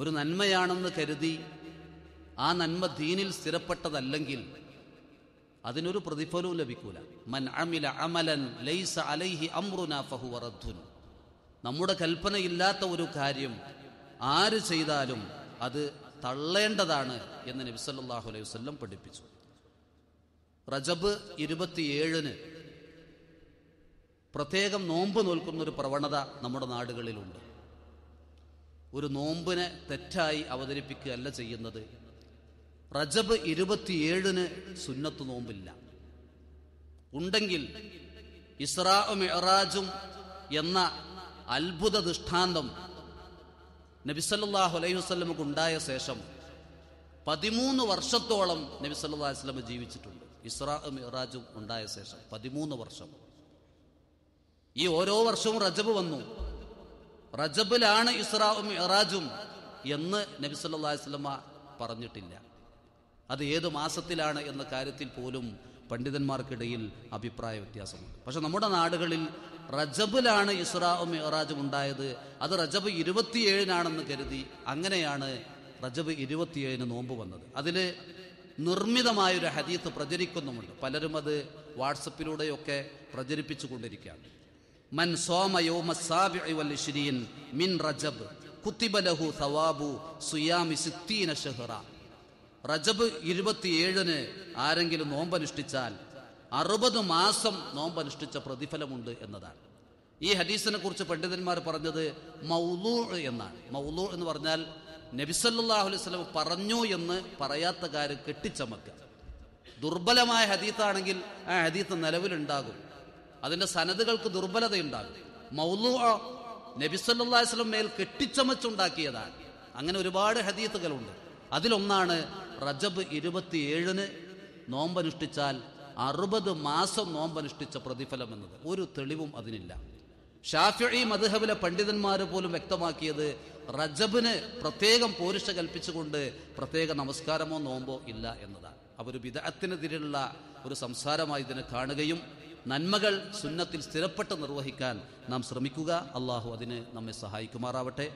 ഒരു നന്മയാണെന്ന് കരുതി ആ നന്മ ദീനിൽ സ്ഥിരപ്പെട്ടതല്ലെങ്കിൽ അതിനൊരു പ്രതിഫലവും ലഭിക്കൂല മൻ അമില അമലൻ ലൈസ അലൈഹി അമ്രുന ഫഹു നമ്മുടെ കൽപ്പനയില്ലാത്ത ഒരു കാര്യം ആര് ചെയ്താലും അത് തള്ളേണ്ടതാണ് എന്ന് നബി സല്ലാഹു അലൈഹി വസ്ല്ലം പഠിപ്പിച്ചു റജബ് ഇരുപത്തിയേഴിന് പ്രത്യേകം നോമ്പ് നോൽക്കുന്ന ഒരു പ്രവണത നമ്മുടെ നാടുകളിലുണ്ട് ഒരു നോമ്പിനെ തെറ്റായി അവതരിപ്പിക്കുകയല്ല ചെയ്യുന്നത് റജബ് ഇരുപത്തിയേഴിന് സുന്നത്ത് നോമ്പില്ല ഉണ്ടെങ്കിൽ ഇസ്രാ മെഹറാജും എന്ന അത്ഭുത ദൃഷ്ടാന്തം നബിസല്ലാഹു അലൈഹി വസ്ലമുക്ക് ഉണ്ടായ ശേഷം പതിമൂന്ന് വർഷത്തോളം നബിസല്ലാ വസ്ലമ ജീവിച്ചിട്ടുണ്ട് ഇസ്രാ മെഹറാജും ഉണ്ടായ ശേഷം പതിമൂന്ന് വർഷം ഈ ഓരോ വർഷവും റജബ് വന്നു റജബിലാണ് ഇസ്രാവും ഇറാജും എന്ന് നബി സല്ലാ വല്ല പറഞ്ഞിട്ടില്ല അത് ഏത് മാസത്തിലാണ് എന്ന കാര്യത്തിൽ പോലും പണ്ഡിതന്മാർക്കിടയിൽ അഭിപ്രായ വ്യത്യാസമുണ്ട് പക്ഷെ നമ്മുടെ നാടുകളിൽ റജബിലാണ് ഇസ്രാവും ഇറാജും ഉണ്ടായത് അത് റജബ് ഇരുപത്തിയേഴിനാണെന്ന് കരുതി അങ്ങനെയാണ് റജബ് ഇരുപത്തിയേഴിന് നോമ്പ് വന്നത് അതിൽ നിർമ്മിതമായൊരു ഹരീത്ത് പ്രചരിക്കുന്നുമുണ്ട് പലരും അത് വാട്സപ്പിലൂടെയൊക്കെ പ്രചരിപ്പിച്ചു കൊണ്ടിരിക്കുകയാണ് മൻ സോമയോമ സാബിൻ മിൻ റജബ് കുത്തിബലഹു സവാബു സുയാമി സിത്തീന ഷെഹ്റ റജബ് ഇരുപത്തിയേഴിന് ആരെങ്കിലും നോമ്പനുഷ്ഠിച്ചാൽ അറുപത് മാസം നോമ്പനുഷ്ഠിച്ച പ്രതിഫലമുണ്ട് എന്നതാണ് ഈ ഹദീസിനെ കുറിച്ച് പണ്ഡിതന്മാർ പറഞ്ഞത് മൗലൂ എന്നാണ് മൗലൂ എന്ന് പറഞ്ഞാൽ സല്ലല്ലാഹു അലൈഹി വസല്ലം പറഞ്ഞു എന്ന് പറയാത്ത കാര്യം കെട്ടിച്ചമക്കുക ദുർബലമായ ഹദീത്താണെങ്കിൽ ആ ഹദീത്ത് നിലവിലുണ്ടാകും അതിന്റെ സനതുകൾക്ക് ദുർബലതയുണ്ടാകും മൗലു നബിസ്വല്ലാസ്ലം മേൽ കെട്ടിച്ചമച്ചുണ്ടാക്കിയതാണ് അങ്ങനെ ഒരുപാട് ഹദീത്തുകളുണ്ട് അതിലൊന്നാണ് റജബ് ഇരുപത്തിയേഴിന് നോമ്പനുഷ്ഠിച്ചാൽ അറുപത് മാസം നോമ്പനുഷ്ഠിച്ച പ്രതിഫലം എന്നത് ഒരു തെളിവും അതിനില്ല ഷാഫി മധുഹബിലെ പണ്ഡിതന്മാർ പോലും വ്യക്തമാക്കിയത് റജബിന് പ്രത്യേകം പോരിഷ കൽപ്പിച്ചുകൊണ്ട് പ്രത്യേക നമസ്കാരമോ നോമ്പോ ഇല്ല എന്നതാണ് അവർ വിദഗ്ധത്തിനെതിരെയുള്ള ഒരു സംസാരമായി ഇതിനെ കാണുകയും നന്മകൾ സുന്നത്തിൽ സ്ഥിരപ്പെട്ട് നിർവഹിക്കാൻ നാം ശ്രമിക്കുക അള്ളാഹു അതിന് നമ്മെ സഹായിക്കുമാറാവട്ടെ